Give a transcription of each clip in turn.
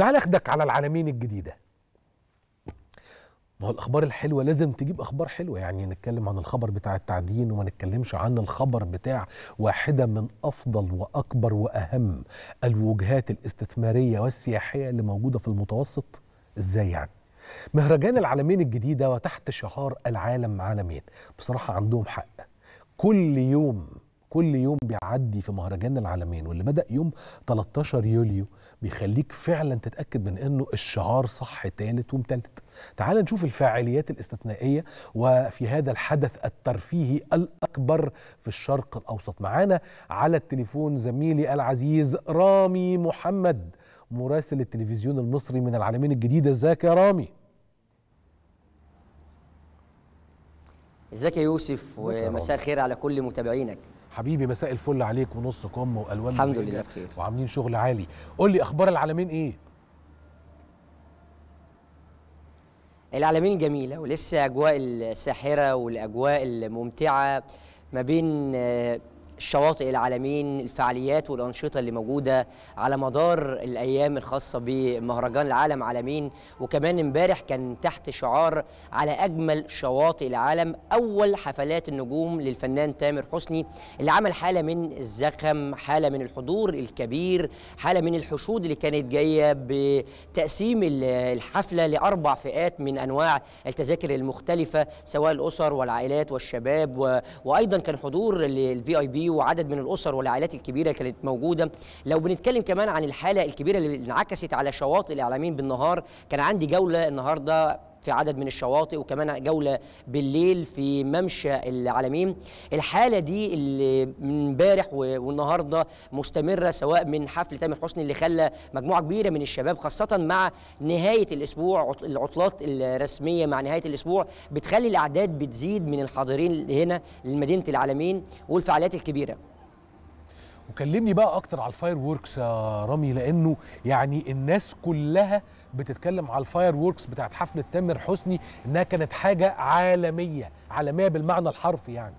تعال اخدك على العالمين الجديده ما هو الاخبار الحلوه لازم تجيب اخبار حلوه يعني نتكلم عن الخبر بتاع التعدين وما نتكلمش عن الخبر بتاع واحده من افضل واكبر واهم الوجهات الاستثماريه والسياحيه اللي موجوده في المتوسط ازاي يعني مهرجان العالمين الجديده وتحت شعار العالم عالمين بصراحه عندهم حق كل يوم كل يوم بيعدي في مهرجان العالمين واللي بدا يوم 13 يوليو بيخليك فعلا تتاكد من انه الشعار صح تالت ومتلت تعال نشوف الفعاليات الاستثنائيه وفي هذا الحدث الترفيهي الاكبر في الشرق الاوسط معانا على التليفون زميلي العزيز رامي محمد مراسل التلفزيون المصري من العالمين الجديد ازيك يا رامي ازيك يا يوسف ومساء الخير على كل متابعينك حبيبي مساء الفل عليك ونص كم والوان الحمد لله بخير وعاملين شغل عالي قول لي اخبار العالمين ايه العالمين جميله ولسه اجواء الساحره والاجواء الممتعه ما بين آه، الشواطئ العالمين الفعاليات والأنشطة اللي موجودة على مدار الأيام الخاصة بمهرجان العالم عالمين وكمان امبارح كان تحت شعار على أجمل شواطئ العالم أول حفلات النجوم للفنان تامر حسني اللي عمل حالة من الزخم حالة من الحضور الكبير حالة من الحشود اللي كانت جاية بتقسيم الحفلة لأربع فئات من أنواع التذاكر المختلفة سواء الأسر والعائلات والشباب وأيضا كان حضور للفي آي بي وعدد من الاسر والعائلات الكبيره كانت موجوده لو بنتكلم كمان عن الحاله الكبيره اللي انعكست على شواطئ الاعلاميين بالنهار كان عندي جوله النهارده في عدد من الشواطئ وكمان جولة بالليل في ممشى العالمين الحالة دي اللي من امبارح والنهاردة مستمرة سواء من حفل تامر حسني اللي خلى مجموعة كبيرة من الشباب خاصة مع نهاية الأسبوع العطلات الرسمية مع نهاية الأسبوع بتخلي الأعداد بتزيد من الحاضرين هنا لمدينة العالمين والفعاليات الكبيرة وكلمني بقى اكتر على الفاير ووركس يا رامي لانه يعني الناس كلها بتتكلم على الفاير ووركس بتاعت حفله تامر حسني انها كانت حاجه عالميه عالميه بالمعنى الحرفي يعني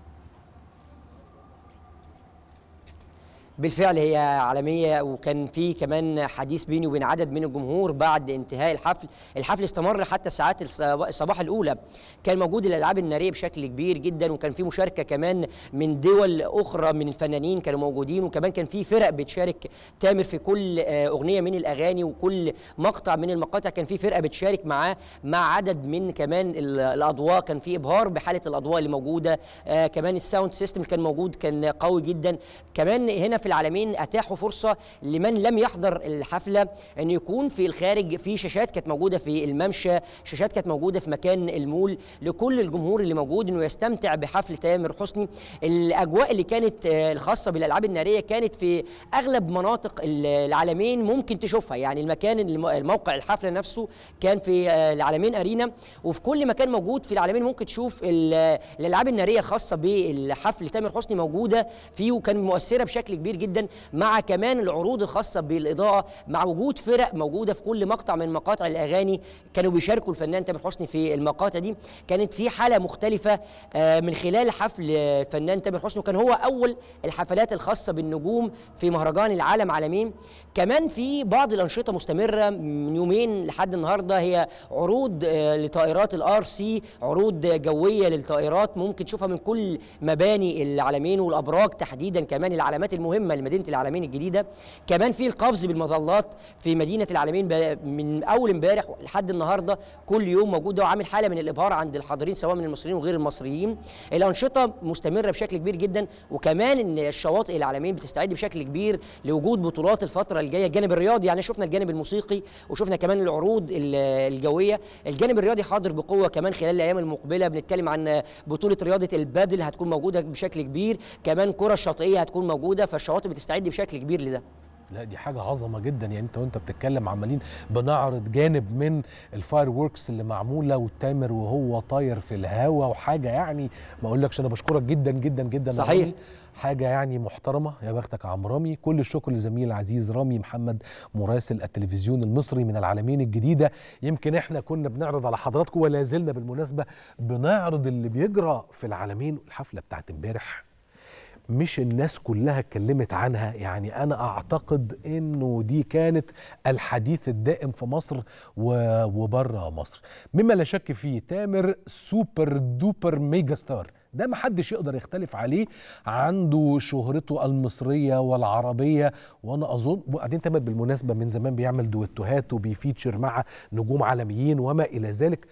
بالفعل هي عالميه وكان في كمان حديث بيني وبين عدد من الجمهور بعد انتهاء الحفل الحفل استمر حتى الساعات الصباح الاولى كان موجود الالعاب الناريه بشكل كبير جدا وكان في مشاركه كمان من دول اخرى من الفنانين كانوا موجودين وكمان كان في فرق بتشارك تامر في كل آه، اغنيه من الاغاني وكل مقطع من المقاطع كان في فرقه بتشارك معاه مع عدد من كمان الاضواء كان في ابهار بحاله الاضواء اللي موجوده آه، كمان الساوند سيستم كان موجود كان قوي جدا كمان هنا في العالمين اتاحوا فرصه لمن لم يحضر الحفله ان يكون في الخارج في شاشات كانت موجوده في الممشى شاشات كانت موجوده في مكان المول لكل الجمهور اللي موجود انه يستمتع بحفل تامر حسني الاجواء اللي كانت آه، الخاصه بالالعاب الناريه كانت في اغلب مناطق العالمين ممكن تشوفها يعني المكان الموقع الحفله نفسه كان في آه، العالمين ارينا وفي كل مكان موجود في العالمين ممكن تشوف الالعاب الناريه الخاصه بالحفل تامر حسني موجوده فيه وكان مؤثره بشكل كبير كبير جدا مع كمان العروض الخاصه بالاضاءه مع وجود فرق موجوده في كل مقطع من مقاطع الاغاني كانوا بيشاركوا الفنان تامر حسني في المقاطع دي كانت في حاله مختلفه آه، من خلال حفل فنان تامر حسني وكان هو اول الحفلات الخاصه بالنجوم في مهرجان العالم عالمين كمان في بعض الانشطه مستمره من يومين لحد النهارده هي عروض آه، لطائرات الار سي عروض جويه للطائرات ممكن تشوفها من كل مباني العالمين والابراج تحديدا كمان العلامات المهمه مهمه لمدينه العالمين الجديده كمان في القفز بالمظلات في مدينه العالمين من اول امبارح لحد النهارده كل يوم موجوده وعامل حاله من الابهار عند الحاضرين سواء من المصريين وغير المصريين الانشطه مستمره بشكل كبير جدا وكمان ان الشواطئ العالمين بتستعد بشكل كبير لوجود بطولات الفتره الجايه الجانب الرياضي يعني شفنا الجانب الموسيقي وشفنا كمان العروض الجويه الجانب الرياضي حاضر بقوه كمان خلال الايام المقبله بنتكلم عن بطوله رياضه البادل هتكون موجوده بشكل كبير كمان كره الشاطئيه هتكون موجوده فالشواطئ الشواطئ بتستعد بشكل كبير لده لا دي حاجة عظمة جدا يعني انت وانت بتتكلم عمالين بنعرض جانب من الفاير ووركس اللي معمولة والتامر وهو طاير في الهواء وحاجة يعني ما اقولكش انا بشكرك جدا جدا جدا صحيح رامي. حاجة يعني محترمة يا بختك عم رامي كل الشكر لزميل العزيز رامي محمد مراسل التلفزيون المصري من العالمين الجديدة يمكن احنا كنا بنعرض على حضراتكم ولا زلنا بالمناسبة بنعرض اللي بيجرى في العالمين الحفلة بتاعت امبارح مش الناس كلها اتكلمت عنها يعني انا اعتقد انه دي كانت الحديث الدائم في مصر وبره مصر مما لا شك فيه تامر سوبر دوبر ميجا ستار ده محدش يقدر يختلف عليه عنده شهرته المصرية والعربية وأنا أظن وبعدين تامر بالمناسبة من زمان بيعمل دويتوهات وبيفيتشر مع نجوم عالميين وما إلى ذلك